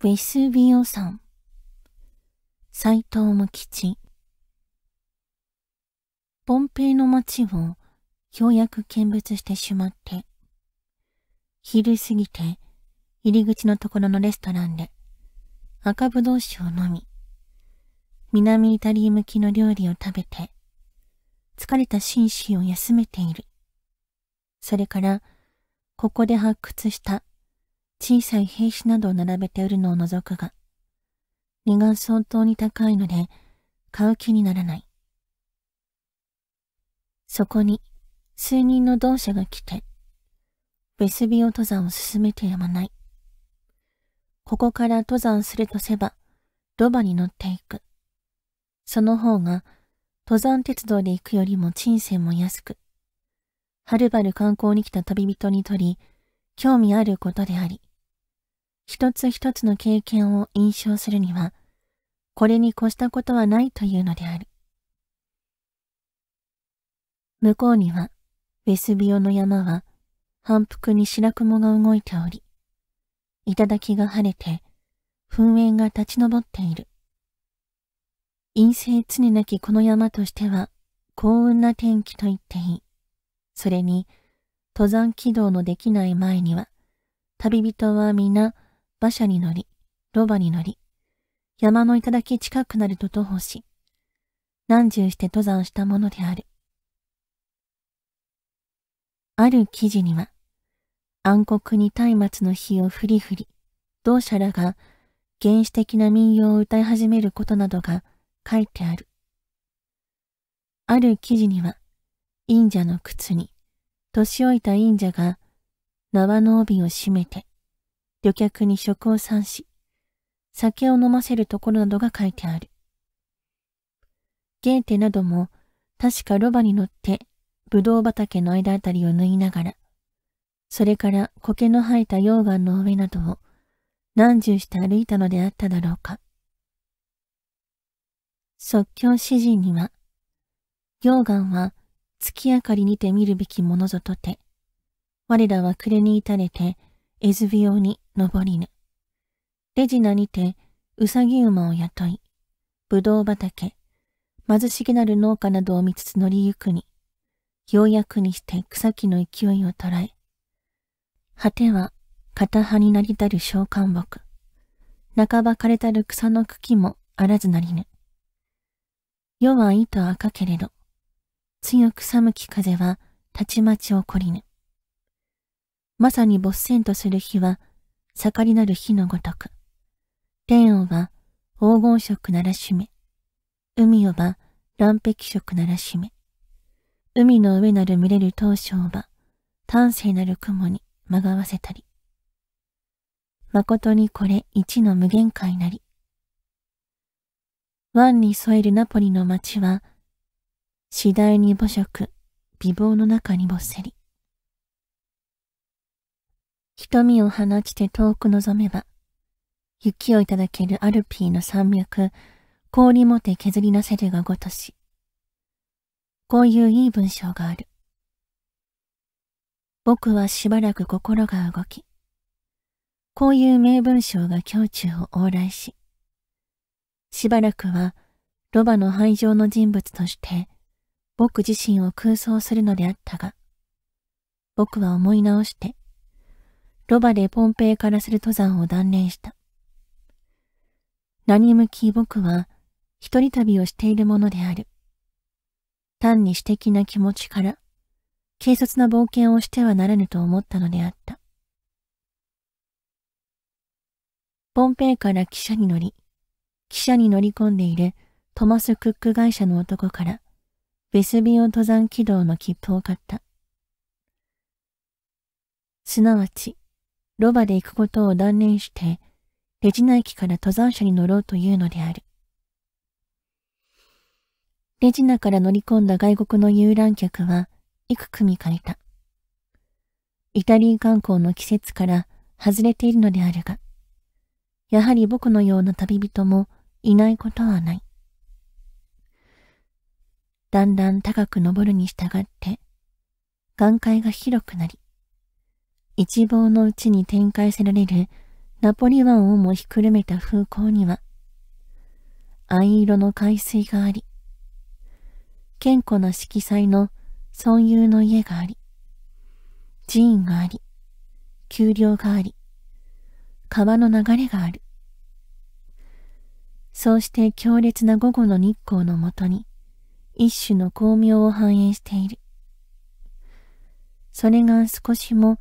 ウィスビオさん。斎藤無吉。ポンペイの街をようやく見物してしまって、昼過ぎて入り口のところのレストランで赤ぶどう酒を飲み、南イタリー向きの料理を食べて、疲れた心身を休めている。それから、ここで発掘した小さい兵士などを並べて売るのを除くが、荷が相当に高いので、買う気にならない。そこに、数人の同社が来て、ベスビオ登山を進めてやまない。ここから登山するとせば、ロバに乗っていく。その方が、登山鉄道で行くよりも賃銭も安く、はるばる観光に来た旅人にとり、興味あることであり、一つ一つの経験を印象するには、これに越したことはないというのである。向こうには、ベスビオの山は、反復に白雲が動いており、頂が晴れて、噴煙が立ち上っている。陰性常なきこの山としては、幸運な天気と言っていい。それに、登山軌道のできない前には、旅人は皆、馬車に乗り、ロバに乗り、山の頂近くなると徒歩し、何十して登山したものである。ある記事には、暗黒に松明の火をふりふり、同社らが原始的な民謡を歌い始めることなどが書いてある。ある記事には、忍者の靴に、年老いた忍者が縄の帯を締めて、旅客に食を散し、酒を飲ませるところなどが書いてある。ゲーテなども、確かロバに乗って、ブドウ畑の間あたりを縫いながら、それから苔の生えた溶岩の上などを、何十して歩いたのであっただろうか。即興詩人には、溶岩は月明かりにて見るべきものぞとて、我らは暮れに至れてエズビオに登りぬ。レジナにて、うさぎ馬を雇い、ぶどう畑、貧しげなる農家などを見つつ乗りゆくに、ようやくにして草木の勢いを捉え、果ては、片葉になりたる小寒木、半ば枯れたる草の茎もあらずなりぬ。夜は糸赤けれど、強く寒き風はたちまち起こりぬ。まさに没戦とする日は、盛りなる日のごとく。天をは黄金色ならしめ。海をば、乱壁色ならしめ。海の上なる群れる当初は、丹精なる雲にまがわせたり。誠にこれ一の無限界なり。湾に添えるナポリの町は、次第に母色、美貌の中に没せり。瞳を放ちて遠く望めば、雪をいただけるアルピーの山脈、氷もて削りなせるがごとし。こういういい文章がある。僕はしばらく心が動き、こういう名文章が胸中を往来し、しばらくはロバの廃城の人物として僕自身を空想するのであったが、僕は思い直して、ロバでポンペイからする登山を断念した。何向き僕は一人旅をしているものである。単に私的な気持ちから、軽率な冒険をしてはならぬと思ったのであった。ポンペイから汽車に乗り、汽車に乗り込んでいるトマス・クック会社の男から、ベスビオ登山軌道の切符を買った。すなわち、ロバで行くことを断念して、手品駅から登山車に乗ろうというのである。レジナから乗り込んだ外国の遊覧客は、幾組かいた。イタリー観光の季節から外れているのであるが、やはり僕のような旅人もいないことはない。だんだん高く登るに従って、眼界が広くなり、一望のうちに展開せられるナポリ湾をもひくるめた風光には、藍色の海水があり、健康な色彩の尊有の家があり、寺院があり、丘陵があり、川の流れがある。そうして強烈な午後の日光のもとに、一種の光明を反映している。それが少しも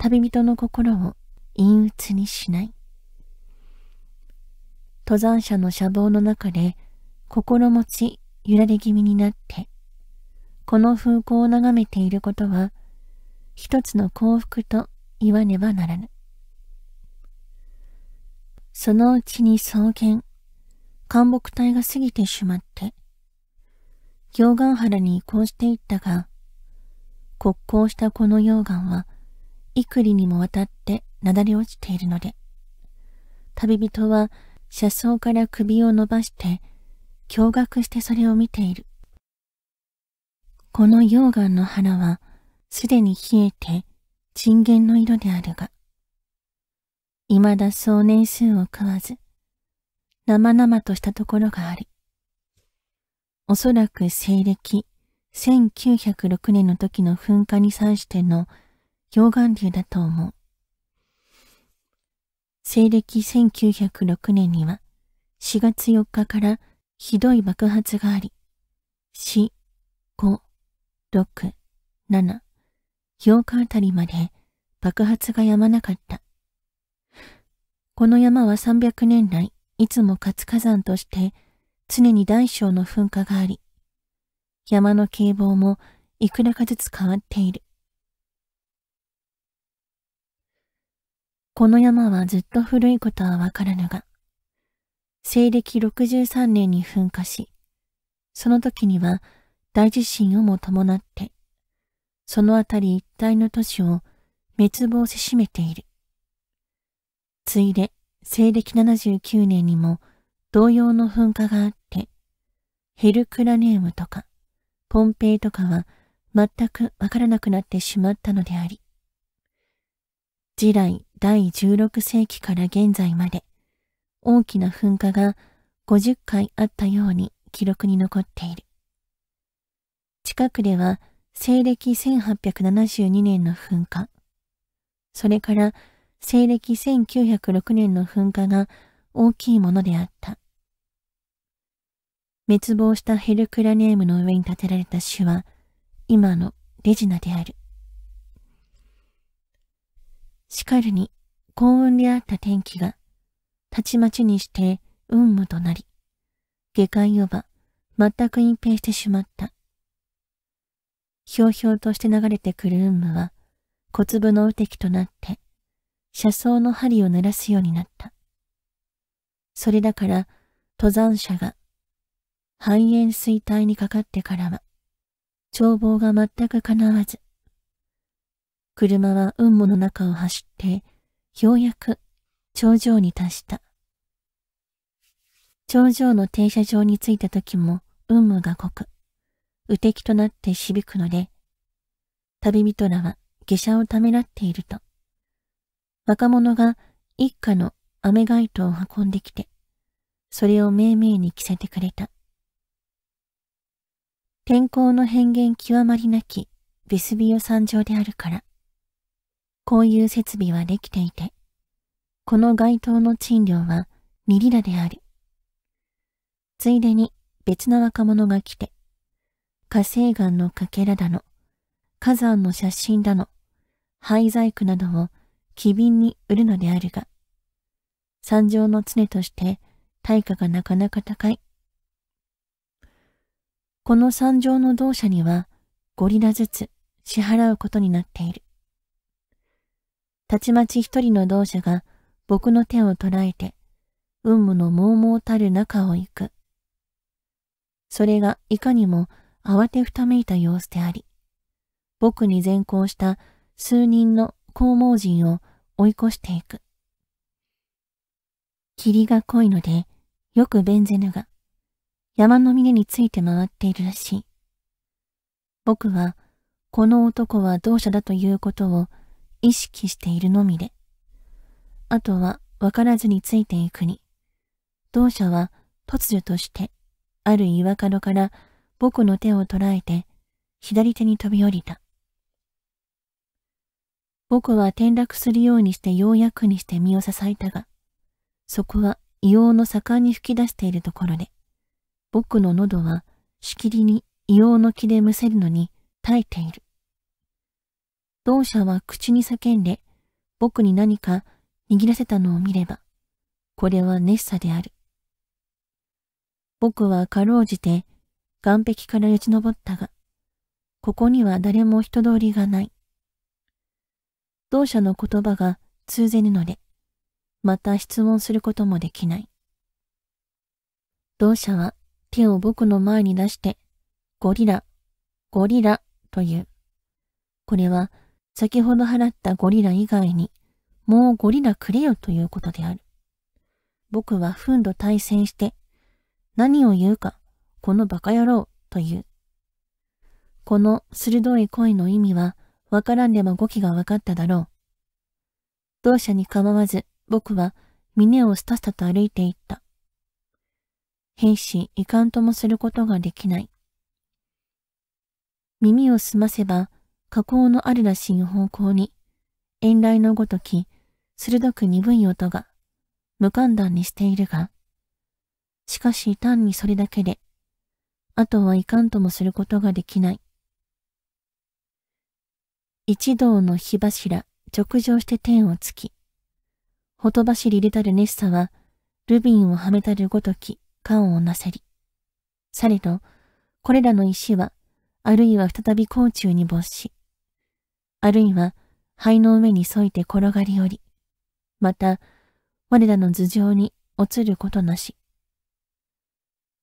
旅人の心を陰鬱にしない。登山者の車房の中で心持ち揺られ気味になって、この風光を眺めていることは、一つの幸福と言わねばならぬ。そのうちに草原、干木帯が過ぎてしまって、溶岩原に移行していったが、国交したこの溶岩は、幾里にもわたってなだれ落ちているので、旅人は車窓から首を伸ばして驚愕してそれを見ている。この溶岩の花はすでに冷えて人間の色であるが、未だそう年数を食わず、生々としたところがある。おそらく西暦1906年の時の噴火に際しての溶岩流だと思う。西暦1906年には4月4日からひどい爆発があり、4、5、6、7、8日あたりまで爆発が止まなかった。この山は300年来、いつも活火山として常に大小の噴火があり、山の警棒もいくらかずつ変わっている。この山はずっと古いことはわからぬが、西暦63年に噴火し、その時には大地震をも伴って、その辺り一帯の都市を滅亡せしめている。ついで、西暦79年にも同様の噴火があって、ヘルクラネウムとか、ポンペイとかは全くわからなくなってしまったのであり。次来、第16世紀から現在まで大きな噴火が50回あったように記録に残っている。近くでは西暦1872年の噴火、それから西暦1906年の噴火が大きいものであった。滅亡したヘルクラネームの上に建てられた種は今のレジナである。しかるに幸運であった天気が、たちまちにして運無となり、下界をば全く隠蔽してしまった。ひょうひょうとして流れてくる運務は、小粒の雨滴となって、車窓の針を濡らすようになった。それだから、登山者が、肺炎衰退にかかってからは、眺望が全く叶わず、車は雲母の中を走って、ようやく頂上に達した。頂上の停車場に着いた時も雲母が濃く、雨滴となって響くので、旅人らは下車をためらっていると、若者が一家の雨街灯を運んできて、それをめいに着せてくれた。天候の変幻極まりなきビスビオ山上であるから、こういう設備はできていて、この街灯の賃料は2リラである。ついでに別な若者が来て、火星岩のかけらだの、火山の写真だの、廃材区などを機敏に売るのであるが、山上の常として対価がなかなか高い。この山上の同社にはゴリラずつ支払うことになっている。たちまち一人の同者が僕の手を捉えて、雲母の猛々たる中を行く。それがいかにも慌てふためいた様子であり、僕に前行した数人の公盲人を追い越していく。霧が濃いので、よくベンゼヌが山の峰について回っているらしい。僕は、この男は同者だということを意識しているのみで、あとはわからずについていくに、同社は突如として、ある岩角から僕の手を捉えて、左手に飛び降りた。僕は転落するようにしてようやくにして身を支えたが、そこは硫黄の盛んに吹き出しているところで、僕の喉はしきりに硫黄の気でむせるのに耐えている。同社は口に叫んで、僕に何か握らせたのを見れば、これは熱さである。僕はかろうじて、岸壁からよち登ったが、ここには誰も人通りがない。同社の言葉が通ぜぬので、また質問することもできない。同社は手を僕の前に出して、ゴリラ、ゴリラという。これは先ほど払ったゴリラ以外に、もうゴリラくれよということである。僕は憤怒対戦して、何を言うか、この馬鹿野郎という。この鋭い声の意味は、わからんでも語気が分かっただろう。同社に構わず、僕は峰をスタスタと歩いていった。変士、いかんともすることができない。耳を澄ませば、河口のあるらしい方向に、遠雷のごとき、鋭く鈍い音が、無観断にしているが、しかし単にそれだけで、あとはいかんともすることができない。一同の火柱、直上して天をつき、ほとばしり出たる熱さは、ルビンをはめたるごとき、感をなせり。されど、これらの石は、あるいは再び甲虫に没し、あるいは灰の上に沿いて転がり降り、また、我らの頭上に落ちることなし。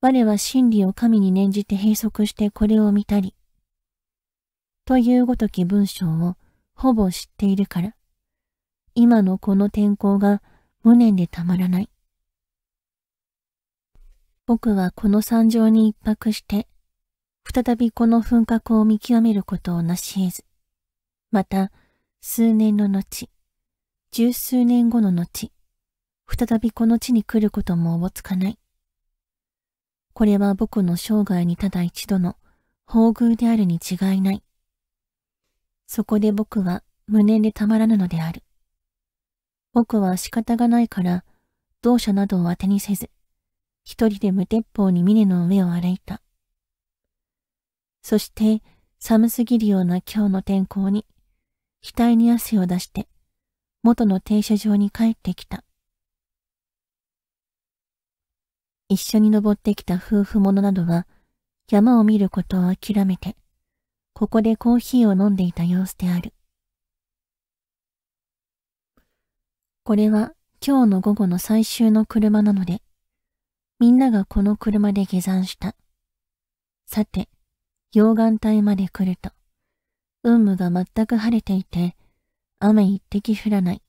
我は真理を神に念じて閉塞してこれを見たり、というごとき文章をほぼ知っているから、今のこの天候が無念でたまらない。僕はこの山上に一泊して、再びこの噴火口を見極めることをなし得ず、また、数年の後、十数年後の後、再びこの地に来ることもおぼつかない。これは僕の生涯にただ一度の宝遇であるに違いない。そこで僕は無念でたまらぬのである。僕は仕方がないから、同社などを当てにせず、一人で無鉄砲に峰の上を歩いた。そして寒すぎるような今日の天候に、額に汗を出して、元の停車場に帰ってきた。一緒に登ってきた夫婦ものなどは、山を見ることを諦めて、ここでコーヒーを飲んでいた様子である。これは今日の午後の最終の車なので、みんながこの車で下山した。さて、溶岩帯まで来ると、雲霧が全く晴れていて、雨一滴降らない。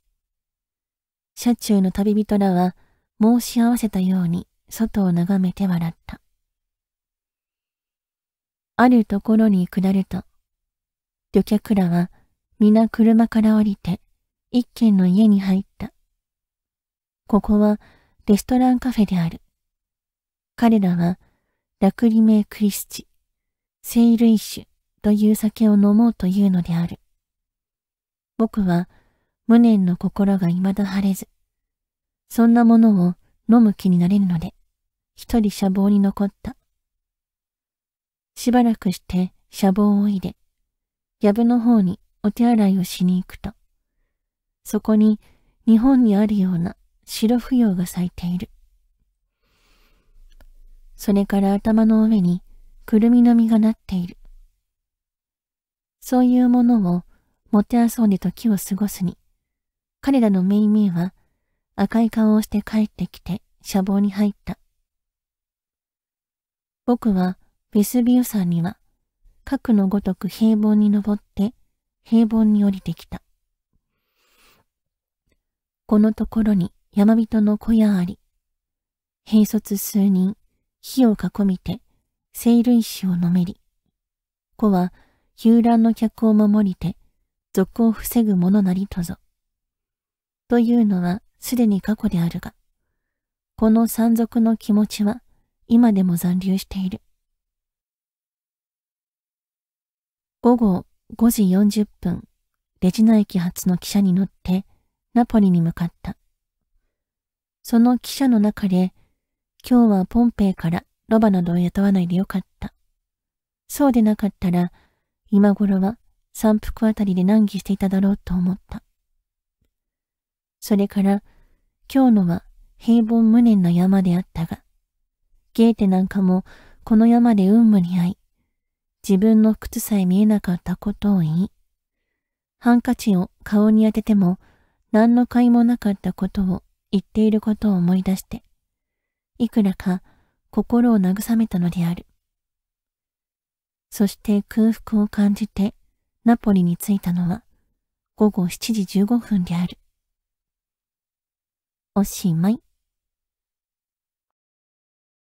車中の旅人らは申し合わせたように外を眺めて笑った。あるところに下ると、旅客らは皆車から降りて一軒の家に入った。ここはレストランカフェである。彼らはラクリメ・クリスチ、セイルイシュ、という酒を飲もうというのである。僕は無念の心が未だ晴れず、そんなものを飲む気になれるので、一人車房に残った。しばらくして車房を入れ、ブの方にお手洗いをしに行くと、そこに日本にあるような白扶養が咲いている。それから頭の上にくるみの実がなっている。そういうものを持て遊んで時を過ごすに、彼らのメイメイは赤い顔をして帰ってきて車房に入った。僕はベスビウさんには、核のごとく平凡に登って平凡に降りてきた。このところに山人の小屋あり、兵卒数人、火を囲みて、聖類酒を飲めり。子は遊覧の客を守りて、賊を防ぐ者なりとぞ。というのはすでに過去であるが、この山賊の気持ちは今でも残留している。午後5時40分、レジナ駅発の汽車に乗ってナポリに向かった。その汽車の中で、今日はポンペイからロバなどを雇わないでよかった。そうでなかったら、今頃は三福あたりで難儀していただろうと思った。それから、今日のは平凡無念な山であったが、ゲーテなんかもこの山で運無に遭い、自分の靴さえ見えなかったことを言い、ハンカチを顔に当てても何の甲斐もなかったことを言っていることを思い出して、いくらか心を慰めたのである。そして空腹を感じてナポリに着いたのは午後7時15分である。おしまい。